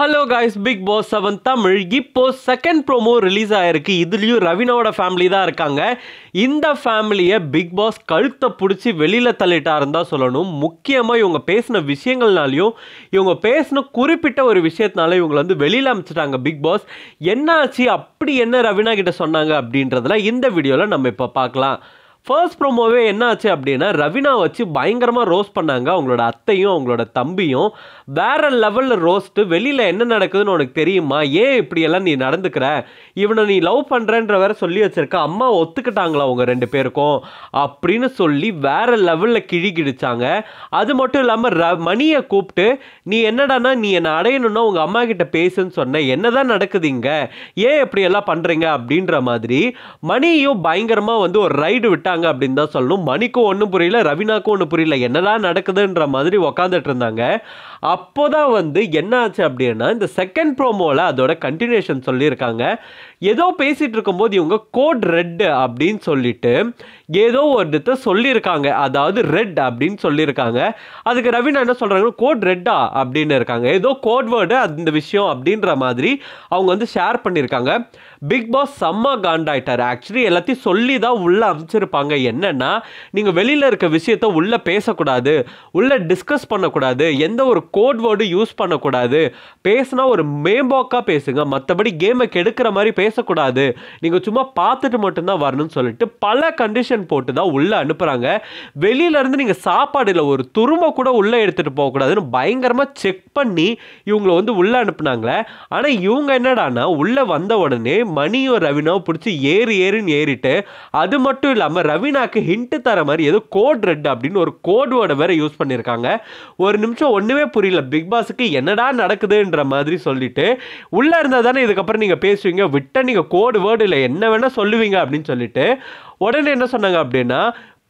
hello guys big boss seven Tamil இப்போ second promo release ஆகிருக்கு இதுலேயும் ரவினாவோட ஃபேமிலி தான் இருக்காங்க இந்த ஃபேமிலியை பிக் பாஸ் கழுத்தை பிடிச்சி வெளியில் தள்ளிட்டாருன்னு தான் சொல்லணும் முக்கியமாக இவங்க பேசின விஷயங்கள்னாலையும் இவங்க பேசின குறிப்பிட்ட ஒரு விஷயத்தினால இவங்க வந்து வெளியில் அமைச்சிட்டாங்க பிக் பாஸ் என்ன ஆச்சு அப்படி என்ன ரவினா கிட்ட சொன்னாங்க அப்படின்றதுல இந்த வீடியோவில் நம்ம இப்போ பார்க்கலாம் ஃபர்ஸ்ட் ப்ரோமோவே என்னாச்சு அப்படின்னா ரவினா வச்சு பயங்கரமாக ரோஸ்ட் பண்ணாங்க அவங்களோட அத்தையும் அவங்களோட தம்பியும் வேற லெவலில் ரோஸ்ட்டு வெளியில் என்ன நடக்குதுன்னு உனக்கு தெரியுமா ஏன் இப்படியெல்லாம் நீ நடந்துக்கிற இவனை நீ லவ் பண்ணுறன்ற வேற சொல்லி வச்சிருக்க அம்மா ஒத்துக்கிட்டாங்களா அவங்க ரெண்டு பேருக்கும் அப்படின்னு சொல்லி வேற லெவலில் கிழிக்கிடிச்சாங்க அது மட்டும் இல்லாமல் ர மணியை கூப்பிட்டு நீ என்னடானா நீ என்னை அடையணும்னா உங்கள் அம்மா கிட்ட பேசுன்னு சொன்ன என்னதான் நடக்குது இங்கே ஏன் இப்படியெல்லாம் பண்ணுறீங்க அப்படின்ற மாதிரி மணியும் பயங்கரமாக வந்து ஒரு ரைடு விட்டு இருக்காங்க அப்படின்னு தான் சொல்லணும் மணிக்கும் ஒன்றும் புரியல ரவினாக்கும் ஒன்றும் புரியல என்னதான் நடக்குதுன்ற மாதிரி உக்காந்துட்டு இருந்தாங்க அப்போ தான் வந்து என்ன ஆச்சு அப்படின்னா இந்த செகண்ட் ப்ரோமோவில் அதோட கண்டினியூஷன் சொல்லியிருக்காங்க ஏதோ பேசிகிட்டு இருக்கும்போது இவங்க கோட் ரெட் அப்படின்னு சொல்லிட்டு ஏதோ ஒருத்த சொல்லியிருக்காங்க அதாவது ரெட் அப்படின்னு சொல்லியிருக்காங்க அதுக்கு ரவினா என்ன சொல்கிறாங்க கோட் ரெட்டா அப்படின்னு இருக்காங்க ஏதோ கோட் வேர்டு அந்த விஷயம் அப்படின்ற மாதிரி அவங்க வந்து ஷேர் பண்ணியிருக்காங்க பிக் பாஸ் செம்ம காண்டாயிட்டார் ஆக்சுவலி எல்லாத்தையும் சொல்லி தான் உள்ளே அமைச்சிருப்பாங்க என்னென்னா நீங்கள் வெளியில் இருக்க விஷயத்த உள்ளே பேசக்கூடாது உள்ளே டிஸ்கஸ் பண்ணக்கூடாது எந்த ஒரு கோட் வேர்டு யூஸ் பண்ணக்கூடாது பேசுனா ஒரு மேம்போக்காக பேசுங்க மற்றபடி கேமை கெடுக்கிற மாதிரி பேசக்கூடாது நீங்கள் சும்மா பார்த்துட்டு மட்டும்தான் வரணும்னு சொல்லிட்டு பல கண்டிஷன் போட்டு தான் உள்ளே அனுப்புகிறாங்க வெளியிலேருந்து நீங்கள் சாப்பாடில் ஒரு துரும கூட உள்ளே எடுத்துகிட்டு போகக்கூடாதுன்னு பயங்கரமாக செக் பண்ணி இவங்களை வந்து உள்ளே அனுப்புனாங்களே ஆனால் இவங்க என்னடானா உள்ளே வந்த உடனே மணியோ ரவினாவோ பிடிச்சி ஏறு ஏறுன்னு ஏறிட்டு அது மட்டும் இல்லாமல் ரவினாக்கு ஹிண்ட்டு தர மாதிரி ஏதோ கோட் ரெட் அப்படின்னு ஒரு கோட் வேர்டை வேறு யூஸ் பண்ணியிருக்காங்க ஒரு நிமிஷம் ஒன்றுமே புரியல பிக் பாஸுக்கு என்னடா நடக்குதுன்ற மாதிரி சொல்லிட்டு உள்ளே இருந்தால் தானே இதுக்கப்புறம் நீங்கள் பேசுவீங்க விட்ட நீங்கள் கோடு வேர்டு இல்லை என்ன வேணால் சொல்லுவீங்க அப்படின்னு சொல்லிட்டு உடனே என்ன சொன்னாங்க அப்படின்னா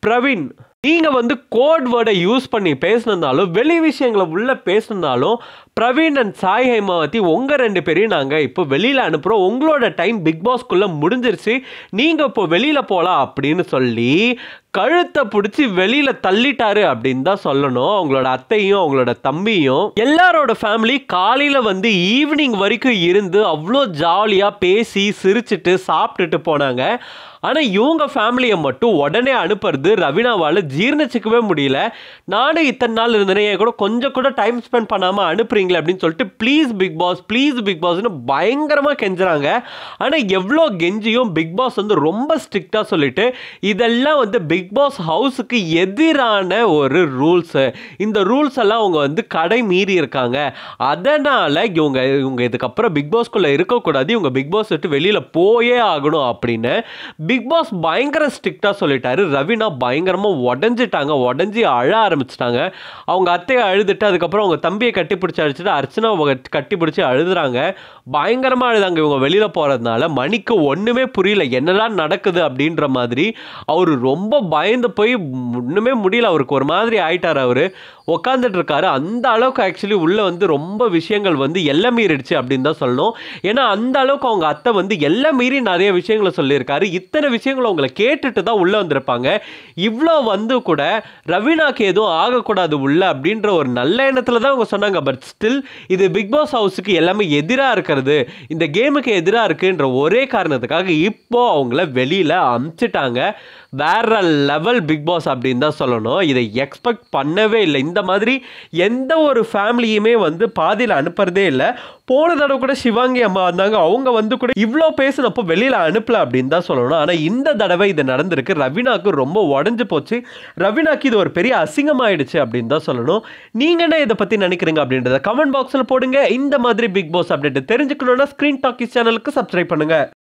பிரவீன் நீங்கள் வந்து கோட் வேர்டை யூஸ் பண்ணி பேசினதுனாலும் வெளி விஷயங்களை உள்ளே பேசினாலும் பிரவீன் அண்ட் சாய் ஹைமாவதி உங்கள் ரெண்டு பேரையும் நாங்கள் இப்போ வெளியில் அனுப்புகிறோம் உங்களோட டைம் பிக் பாஸ்க்குள்ளே முடிஞ்சிருச்சு நீங்கள் இப்போ வெளியில் போகலாம் அப்படின்னு சொல்லி கழுத்தை பிடிச்சி வெளியில தள்ளிட்டாரு அப்படின்னு தான் சொல்லணும் அவங்களோட அத்தையும் அவங்களோட தம்பியும் எல்லாரோட ஃபேமிலி காலையில வந்து ஈவினிங் வரைக்கும் இருந்து அவ்வளோ ஜாலியா பேசி சிரிச்சுட்டு சாப்பிட்டுட்டு போனாங்க ஆனால் இவங்க ஃபேமிலியை மட்டும் உடனே அனுப்புறது ரவினாவால் ஜீர்ணிச்சிக்கவே முடியல நானும் இத்தனை நாள் இருந்தேனே கூட கொஞ்சம் கூட டைம் ஸ்பெண்ட் பண்ணாமல் அனுப்புறீங்களே அப்படின்னு சொல்லிட்டு please big boss please big பாஸ்னு பயங்கரமாக கெஞ்சுறாங்க ஆனால் எவ்வளோ கெஞ்சியும் பிக் பாஸ் வந்து ரொம்ப ஸ்ட்ரிக்டாக சொல்லிட்டு இதெல்லாம் வந்து பிக் பிக் பாஸ் ஹவுஸுக்கு எதிரான ஒரு ரூல்ஸு இந்த ரூல்ஸ் எல்லாம் அவங்க வந்து கடை மீறி இருக்காங்க அதனால் இவங்க இவங்க இதுக்கப்புறம் பிக் பாஸ்க்குள்ளே இருக்கக்கூடாது இவங்க பிக் பாஸ் விட்டு வெளியில் போயே ஆகணும் அப்படின்னு பிக் பாஸ் பயங்கர ஸ்ட்ரிக்டாக சொல்லிட்டாரு ரவினா பயங்கரமாக உடஞ்சிட்டாங்க உடஞ்சி அழ ஆரம்பிச்சிட்டாங்க அவங்க அத்தையை அழுதுட்டு அதுக்கப்புறம் அவங்க தம்பியை கட்டி பிடிச்சி அடிச்சுட்டு அர்ச்சனா அவங்க கட்டி பிடிச்சி அழுதுறாங்க பயங்கரமாக அழுதாங்க இவங்க வெளியில் போகிறதுனால மணிக்கு ஒன்றுமே புரியல என்னெல்லாம் நடக்குது அப்படின்ற மாதிரி அவர் ரொம்ப பயந்து போய் ஒன்றுமே முடியல அவருக்கு ஒரு மாதிரி ஆயிட்டார் அவர் உட்காந்துட்டு இருக்காரு அந்த அளவுக்கு ஆக்சுவலி உள்ளே வந்து ரொம்ப விஷயங்கள் வந்து எல்லாம் மீறிடுச்சு அப்படின்னு தான் சொல்லணும் ஏன்னா அந்த அளவுக்கு அவங்க அத்தை வந்து எல்லாம் மீறி நிறைய விஷயங்களை சொல்லியிருக்காரு இத்தனை விஷயங்களை அவங்கள கேட்டுட்டு தான் உள்ளே வந்திருப்பாங்க இவ்வளோ வந்து கூட ரவீனாக்கு எதுவும் ஆகக்கூடாது உள்ள அப்படின்ற ஒரு நல்ல எண்ணத்தில் தான் அவங்க சொன்னாங்க பட் ஸ்டில் இது பிக் பாஸ் ஹவுஸுக்கு எல்லாமே எதிராக இருக்கிறது இந்த கேமுக்கு எதிராக இருக்குன்ற ஒரே காரணத்துக்காக இப்போ அவங்கள வெளியில் அமுச்சிட்டாங்க வேற லெவல் பிக் பாஸ் அப்படின்னு தான் சொல்லணும் இதை எக்ஸ்பெக்ட் பண்ணவே இல்லை இந்த மாதிரி எந்த ஒரு ஃபேமிலியுமே வந்து பாதியில் அனுப்புறதே இல்லை போன தடவை கூட சிவாங்கி அம்மா வந்தாங்க அவங்க வந்து கூட இவ்வளோ பேசினப்போ வெளியில் அனுப்பல அப்படின்னு தான் சொல்லணும் ஆனால் இந்த தடவை இது நடந்திருக்கு ரவினாக்கு ரொம்ப உடஞ்சி போச்சு ரவினாக்கு இது ஒரு பெரிய அசிங்கமாயிடுச்சு அப்படின்னு தான் சொல்லணும் நீங்கள் என்ன இதை பற்றி நினைக்கிறீங்க அப்படின்றத கமெண்ட் பாக்ஸில் போடுங்க இந்த மாதிரி பிக் பாஸ் அப்டேட் தெரிஞ்சுக்கணும்னா ஸ்க்ரீன் டாக்கிஸ் சேனலுக்கு சப்ஸ்கிரைப் பண்ணுங்கள்